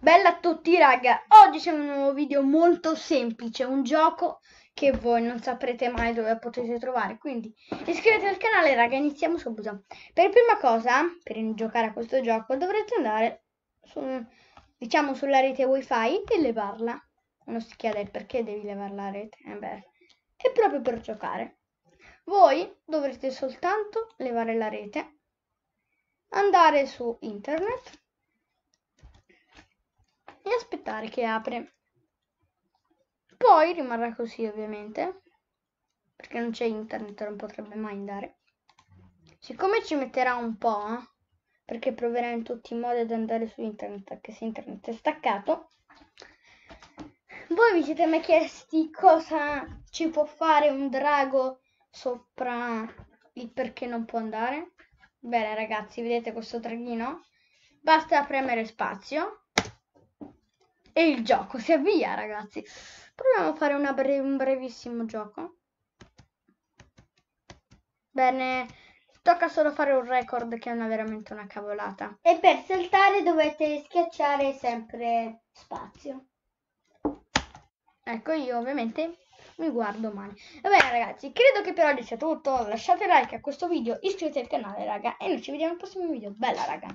Bella a tutti raga, oggi c'è un nuovo video molto semplice, un gioco che voi non saprete mai dove potete trovare, quindi iscrivetevi al canale raga, iniziamo subito. Per prima cosa, per giocare a questo gioco, dovrete andare su, diciamo sulla rete wifi e levarla. Uno chiede perché devi levare la rete, eh beh, è proprio per giocare. Voi dovrete soltanto levare la rete, andare su internet aspettare che apre. Poi rimarrà così ovviamente, perché non c'è internet, non potrebbe mai andare. Siccome ci metterà un po', perché proverà in tutti i modi ad andare su internet, anche se internet è staccato, voi vi siete mai chiesti cosa ci può fare un drago sopra il perché non può andare? Bene ragazzi, vedete questo draghino? Basta premere spazio e il gioco si avvia, ragazzi. Proviamo a fare bre un brevissimo gioco. Bene, tocca solo fare un record che è una, veramente una cavolata. E per saltare dovete schiacciare sempre spazio. Ecco, io ovviamente mi guardo male. Va bene ragazzi, credo che per oggi sia tutto. Lasciate like a questo video, iscrivetevi al canale raga e noi ci vediamo al prossimo video. Bella raga!